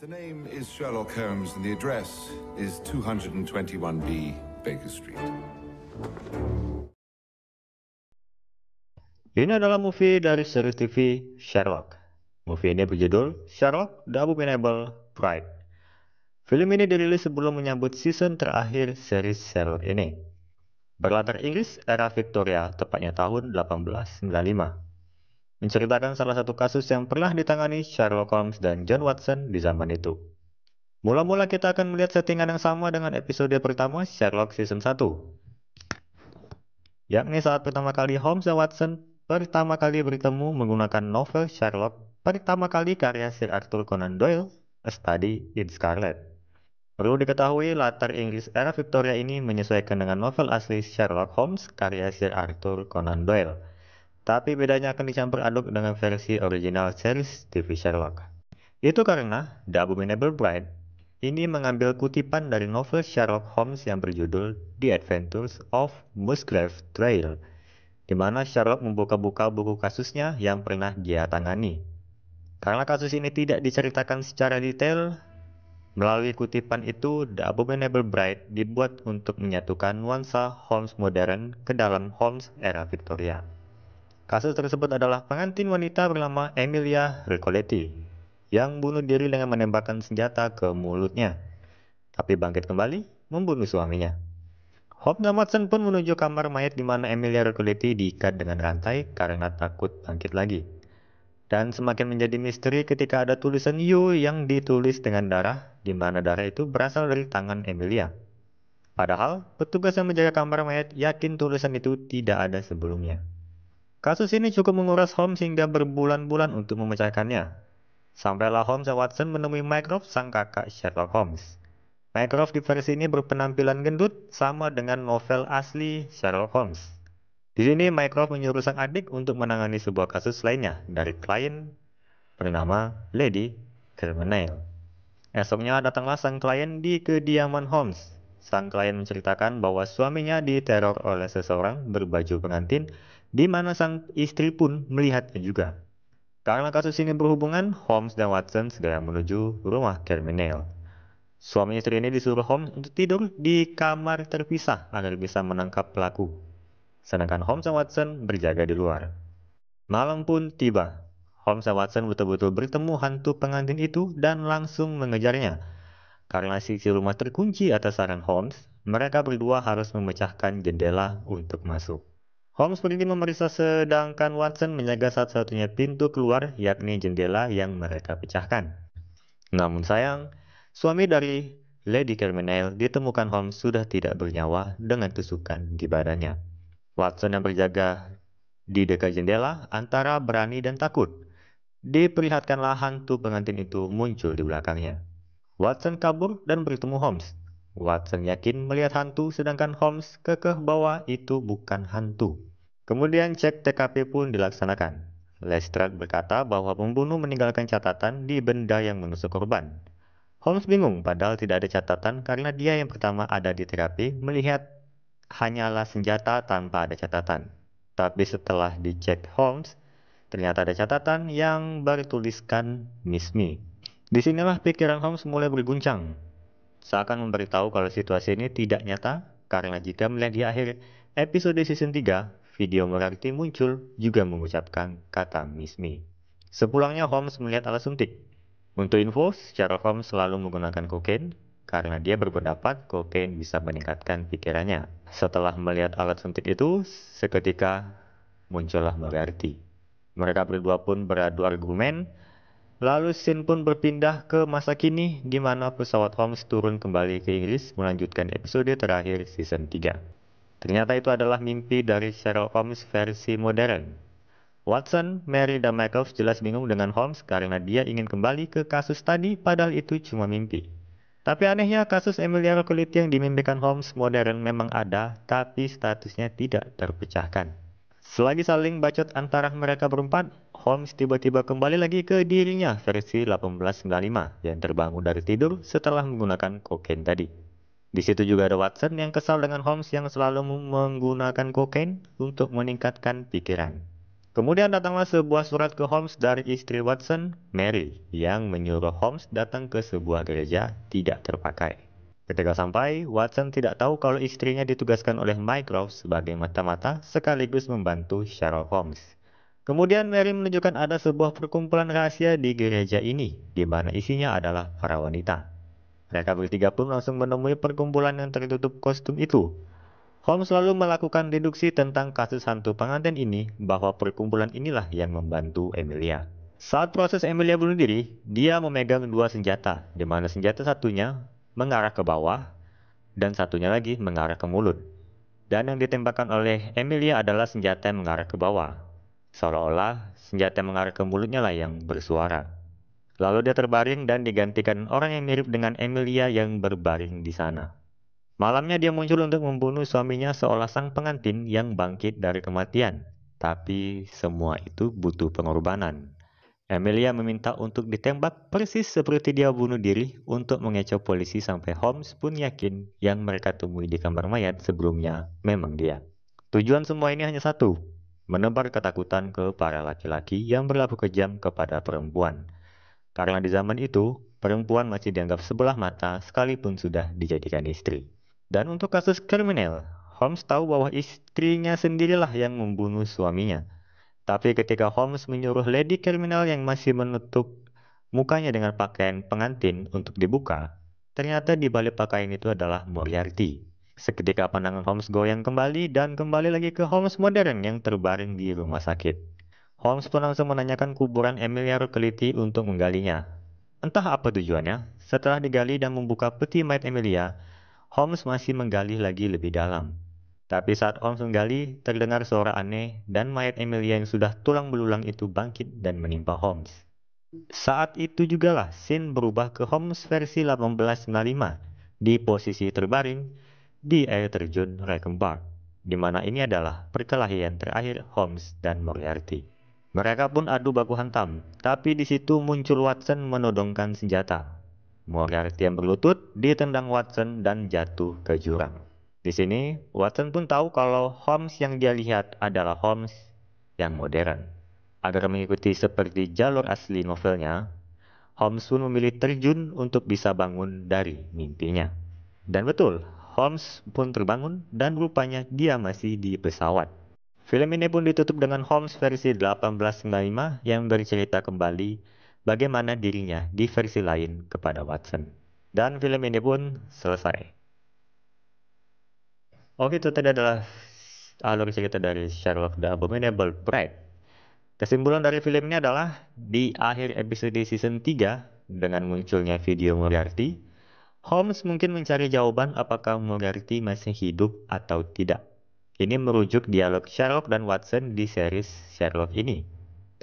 The name is Sherlock Holmes and the address is 221B Baker Street. Ini adalah movie dari seri TV Sherlock. Movie ini berjudul Sherlock The Abominable Bride. Film ini dirilis sebelum menyambut season terakhir seri Sherlock ini. Berlatar Inggris era Victoria, tepatnya tahun 1895 menceritakan salah satu kasus yang pernah ditangani Sherlock Holmes dan John Watson di zaman itu. Mula-mula kita akan melihat settingan yang sama dengan episode pertama Sherlock Season 1. Yakni saat pertama kali Holmes dan Watson pertama kali bertemu menggunakan novel Sherlock pertama kali karya Sir Arthur Conan Doyle, A Study in Scarlet. Perlu diketahui, latar Inggris era Victoria ini menyesuaikan dengan novel asli Sherlock Holmes karya Sir Arthur Conan Doyle tapi bedanya akan dicampur aduk dengan versi original series TV Sherlock. Itu karena The Abominable Bride ini mengambil kutipan dari novel Sherlock Holmes yang berjudul The Adventures of Musgrave Trail, di mana Sherlock membuka-buka buku kasusnya yang pernah dia tangani. Karena kasus ini tidak diceritakan secara detail, melalui kutipan itu The Abominable Bride dibuat untuk menyatukan nuansa Holmes modern ke dalam Holmes era Victoria. Kasus tersebut adalah pengantin wanita bernama Emilia Ricoletti yang bunuh diri dengan menembakkan senjata ke mulutnya. Tapi bangkit kembali, membunuh suaminya. Hope Watson pun menuju kamar mayat di mana Emilia Ricoletti diikat dengan rantai karena takut bangkit lagi. Dan semakin menjadi misteri ketika ada tulisan U yang ditulis dengan darah, di mana darah itu berasal dari tangan Emilia. Padahal, petugas yang menjaga kamar mayat yakin tulisan itu tidak ada sebelumnya. Kasus ini cukup menguras Holmes hingga berbulan-bulan untuk memecahkannya. Sampailah Holmes dan Watson menemui Mycroft, sang kakak Sherlock Holmes. Mycroft di versi ini berpenampilan gendut sama dengan novel asli Sherlock Holmes. Di sini Mycroft menyuruh sang adik untuk menangani sebuah kasus lainnya dari klien bernama Lady Germanale. Esoknya datanglah sang klien di kediaman Holmes. Sang klien menceritakan bahwa suaminya diteror oleh seseorang berbaju pengantin di mana sang istri pun melihatnya juga. Karena kasus ini berhubungan, Holmes dan Watson segera menuju rumah terminal. Suami istri ini disuruh Holmes untuk tidur di kamar terpisah agar bisa menangkap pelaku. Sedangkan Holmes dan Watson berjaga di luar. Malam pun tiba. Holmes dan Watson betul-betul bertemu hantu pengantin itu dan langsung mengejarnya. Karena sisi rumah terkunci atas saran Holmes, mereka berdua harus memecahkan jendela untuk masuk. Holmes berdiri memeriksa sedangkan Watson menjaga satu-satunya pintu keluar yakni jendela yang mereka pecahkan. Namun sayang, suami dari Lady Carmenail ditemukan Holmes sudah tidak bernyawa dengan tusukan di badannya. Watson yang berjaga di dekat jendela antara berani dan takut. Diperlihatkanlah hantu pengantin itu muncul di belakangnya. Watson kabur dan bertemu Holmes. Watson yakin melihat hantu sedangkan Holmes kekeh bahwa itu bukan hantu. Kemudian cek TKP pun dilaksanakan. Lestrade berkata bahwa pembunuh meninggalkan catatan di benda yang menusuk korban. Holmes bingung padahal tidak ada catatan karena dia yang pertama ada di terapi melihat hanyalah senjata tanpa ada catatan. Tapi setelah dicek Holmes, ternyata ada catatan yang bertuliskan Miss Me. Disinilah pikiran Holmes mulai berguncang seakan memberitahu kalau situasi ini tidak nyata karena jika melihat di akhir episode season 3, video Moriarty muncul juga mengucapkan kata Miss Me. Sepulangnya Holmes melihat alat suntik. Untuk info, secara Holmes selalu menggunakan kokain karena dia berpendapat kokain bisa meningkatkan pikirannya. Setelah melihat alat suntik itu, seketika muncullah Moriarty. Mereka berdua pun beradu argumen Lalu Sin pun berpindah ke masa kini di mana pesawat Holmes turun kembali ke Inggris melanjutkan episode terakhir season 3. Ternyata itu adalah mimpi dari Sherlock Holmes versi modern. Watson, Mary, dan Michael jelas bingung dengan Holmes karena dia ingin kembali ke kasus tadi padahal itu cuma mimpi. Tapi anehnya kasus Emilia Kulit yang dimimpikan Holmes modern memang ada tapi statusnya tidak terpecahkan. Selagi saling bacot antara mereka berempat, Holmes tiba-tiba kembali lagi ke dirinya versi 1895 yang terbangun dari tidur setelah menggunakan kokain tadi. Di situ juga ada Watson yang kesal dengan Holmes yang selalu menggunakan kokain untuk meningkatkan pikiran. Kemudian datanglah sebuah surat ke Holmes dari istri Watson, Mary, yang menyuruh Holmes datang ke sebuah gereja tidak terpakai. Ketika sampai, Watson tidak tahu kalau istrinya ditugaskan oleh Mycroft sebagai mata-mata sekaligus membantu Sherlock Holmes. Kemudian Mary menunjukkan ada sebuah perkumpulan rahasia di gereja ini, di mana isinya adalah para wanita. Mereka bertiga pun langsung menemui perkumpulan yang tertutup kostum itu. Holmes selalu melakukan deduksi tentang kasus hantu pengantin ini bahwa perkumpulan inilah yang membantu Emilia. Saat proses Emilia bunuh diri, dia memegang dua senjata, di mana senjata satunya mengarah ke bawah, dan satunya lagi mengarah ke mulut. Dan yang ditembakkan oleh Emilia adalah senjata yang mengarah ke bawah. Seolah-olah senjata yang mengarah ke mulutnya lah yang bersuara. Lalu dia terbaring dan digantikan orang yang mirip dengan Emilia yang berbaring di sana. Malamnya dia muncul untuk membunuh suaminya seolah sang pengantin yang bangkit dari kematian. Tapi semua itu butuh pengorbanan. Emilia meminta untuk ditembak persis seperti dia bunuh diri untuk mengecoh polisi sampai Holmes pun yakin yang mereka temui di kamar mayat sebelumnya memang dia. Tujuan semua ini hanya satu, menebar ketakutan ke para laki-laki yang berlaku kejam kepada perempuan. Karena di zaman itu, perempuan masih dianggap sebelah mata sekalipun sudah dijadikan istri. Dan untuk kasus kriminal, Holmes tahu bahwa istrinya sendirilah yang membunuh suaminya. Tapi ketika Holmes menyuruh Lady Terminal yang masih menutup mukanya dengan pakaian pengantin untuk dibuka, ternyata di balik pakaian itu adalah Moriarty. Seketika pandangan Holmes goyang kembali dan kembali lagi ke Holmes modern yang terbaring di rumah sakit. Holmes pun langsung menanyakan kuburan Emilia Rukeliti untuk menggalinya. Entah apa tujuannya, setelah digali dan membuka peti mayat Emilia, Holmes masih menggali lagi lebih dalam. Tapi saat Holmes menggali, terdengar suara aneh dan mayat Emilia yang sudah tulang belulang itu bangkit dan menimpa Holmes. Saat itu jugalah scene berubah ke Holmes versi 1895 di posisi terbaring di air terjun Reichenbach, di mana ini adalah perkelahian terakhir Holmes dan Moriarty. Mereka pun adu baku hantam, tapi di situ muncul Watson menodongkan senjata. Moriarty yang berlutut ditendang Watson dan jatuh ke jurang. Di sini, Watson pun tahu kalau Holmes yang dia lihat adalah Holmes yang modern. Agar mengikuti seperti jalur asli novelnya, Holmes pun memilih terjun untuk bisa bangun dari mimpinya. Dan betul, Holmes pun terbangun dan rupanya dia masih di pesawat. Film ini pun ditutup dengan Holmes versi 1895 yang bercerita kembali bagaimana dirinya di versi lain kepada Watson. Dan film ini pun selesai. Oke, oh, itu tadi adalah alur cerita dari Sherlock The Abominable Bride. Kesimpulan dari filmnya adalah di akhir episode season 3 dengan munculnya video Moriarty, Holmes mungkin mencari jawaban apakah Moriarty masih hidup atau tidak. Ini merujuk dialog Sherlock dan Watson di series Sherlock ini.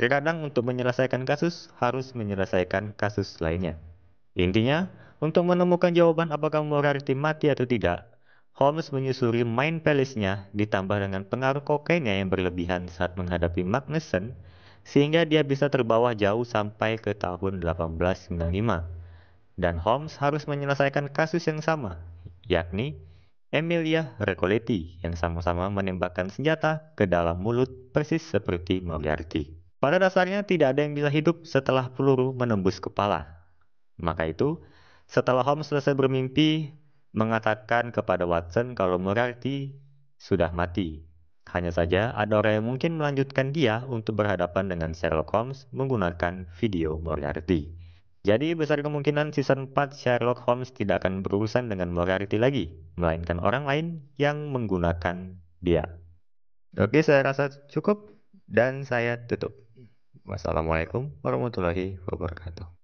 Terkadang untuk menyelesaikan kasus harus menyelesaikan kasus lainnya. Intinya, untuk menemukan jawaban apakah Moriarty mati atau tidak, Holmes menyusuri main Palace-nya, ditambah dengan pengaruh kokainnya yang berlebihan saat menghadapi Magnussen sehingga dia bisa terbawa jauh sampai ke tahun 1895. Dan Holmes harus menyelesaikan kasus yang sama, yakni Emilia Recoletti yang sama-sama menembakkan senjata ke dalam mulut persis seperti Moriarty. Pada dasarnya tidak ada yang bisa hidup setelah peluru menembus kepala. Maka itu, setelah Holmes selesai bermimpi mengatakan kepada Watson kalau Moriarty sudah mati. Hanya saja ada orang yang mungkin melanjutkan dia untuk berhadapan dengan Sherlock Holmes menggunakan video Moriarty. Jadi besar kemungkinan season 4 Sherlock Holmes tidak akan berurusan dengan Moriarty lagi, melainkan orang lain yang menggunakan dia. Oke, saya rasa cukup dan saya tutup. Wassalamualaikum warahmatullahi wabarakatuh.